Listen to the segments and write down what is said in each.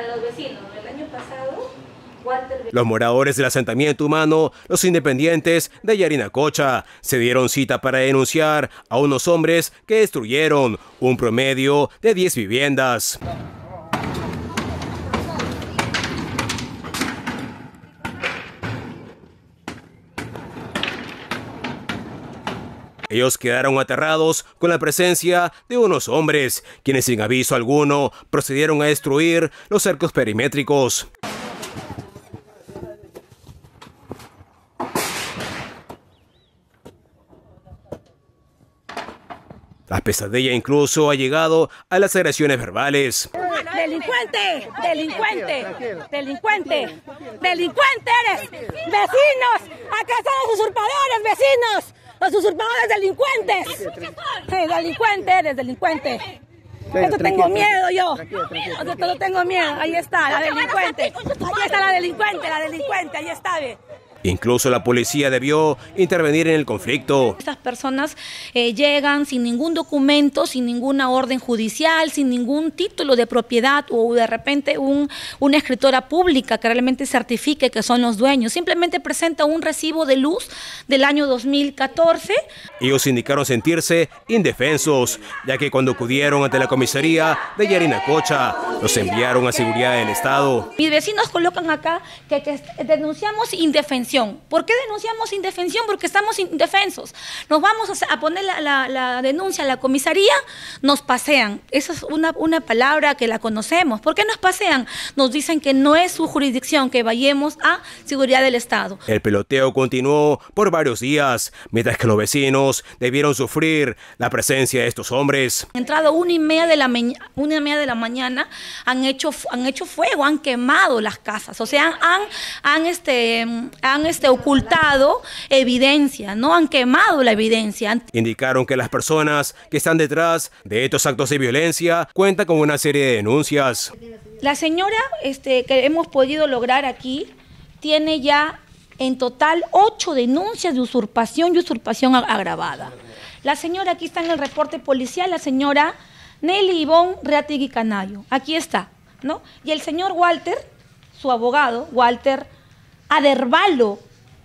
los Los moradores del asentamiento humano, los independientes de Yarinacocha, se dieron cita para denunciar a unos hombres que destruyeron un promedio de 10 viviendas. Ellos quedaron aterrados con la presencia de unos hombres, quienes sin aviso alguno procedieron a destruir los cercos perimétricos. La pesadilla incluso ha llegado a las agresiones verbales. ¡Delincuente! ¡Delincuente! ¡Delincuente! ¡Delincuente eres! ¡Vecinos! ¡Acá están los usurpadores, vecinos! Los usurpadores delincuentes. Pues, sí, delincuente eres, delincuente. Esto tengo miedo yo. Esto tengo miedo. Ahí está, la delincuente. Ahí está la delincuente, la delincuente. Ahí está, Incluso la policía debió intervenir en el conflicto. Estas personas eh, llegan sin ningún documento, sin ninguna orden judicial, sin ningún título de propiedad o de repente un, una escritora pública que realmente certifique que son los dueños. Simplemente presenta un recibo de luz del año 2014. Ellos indicaron sentirse indefensos, ya que cuando acudieron ante la comisaría de Cocha, los enviaron a seguridad del Estado. Mis vecinos colocan acá que, que denunciamos indefensión ¿Por qué denunciamos indefensión? Porque estamos indefensos. Nos vamos a poner la, denuncia a la comisaría, nos pasean. Esa es una, palabra que la conocemos. ¿Por qué nos pasean? Nos dicen que no es su jurisdicción, que vayamos a seguridad del Estado. El peloteo continuó por varios días, mientras que los vecinos debieron sufrir la presencia de estos hombres. Entrado una y media de la, una de la mañana, han hecho, han hecho fuego, han quemado las casas, o sea, han, han, este, han este, ocultado evidencia, ¿no? Han quemado la evidencia. Indicaron que las personas que están detrás de estos actos de violencia cuentan con una serie de denuncias. La señora este, que hemos podido lograr aquí tiene ya en total ocho denuncias de usurpación y usurpación agravada. La señora, aquí está en el reporte policial, la señora Nelly Ivonne y Canayo. Aquí está, ¿no? Y el señor Walter, su abogado, Walter Aderbalo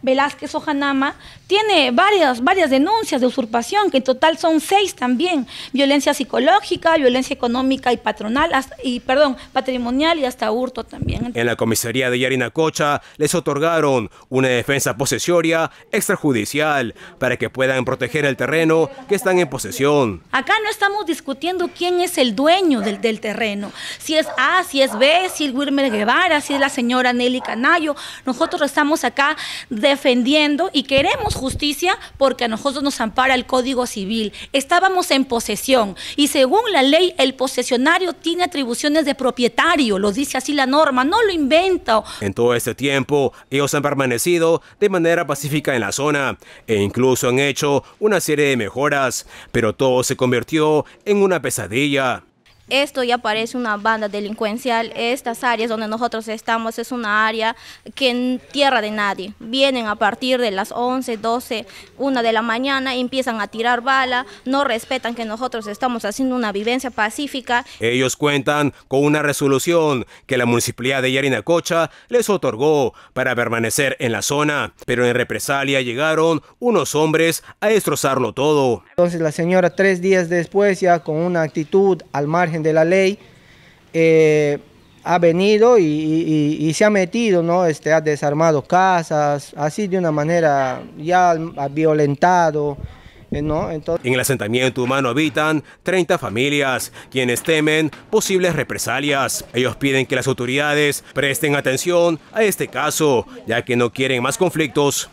Velázquez Ojanama tiene varias, varias denuncias de usurpación, que en total son seis también, violencia psicológica, violencia económica y patronal, y perdón, patrimonial y hasta hurto también. En la comisaría de Yarinacocha les otorgaron una defensa posesoria extrajudicial para que puedan proteger el terreno que están en posesión. Acá no estamos discutiendo quién es el dueño del, del terreno, si es A, si es B, si es Wilmer Guevara, si es la señora Nelly Canayo, nosotros estamos acá defendiendo y queremos justicia porque a nosotros nos ampara el Código Civil. Estábamos en posesión y según la ley el posesionario tiene atribuciones de propietario, lo dice así la norma, no lo invento. En todo este tiempo ellos han permanecido de manera pacífica en la zona e incluso han hecho una serie de mejoras, pero todo se convirtió en una pesadilla. Esto ya parece una banda delincuencial. Estas áreas donde nosotros estamos es una área que en tierra de nadie. Vienen a partir de las 11, 12, 1 de la mañana, empiezan a tirar bala, no respetan que nosotros estamos haciendo una vivencia pacífica. Ellos cuentan con una resolución que la municipalidad de Yarinacocha les otorgó para permanecer en la zona, pero en represalia llegaron unos hombres a destrozarlo todo. Entonces la señora tres días después ya con una actitud al margen de la ley, eh, ha venido y, se ha metido, ¿no? Este, ha desarmado casas, así de una manera ya ha violentado. Eh, ¿no? Entonces... En el asentamiento humano habitan 30 familias, quienes temen posibles represalias. Ellos piden que las autoridades presten atención a este caso, ya que no quieren más conflictos.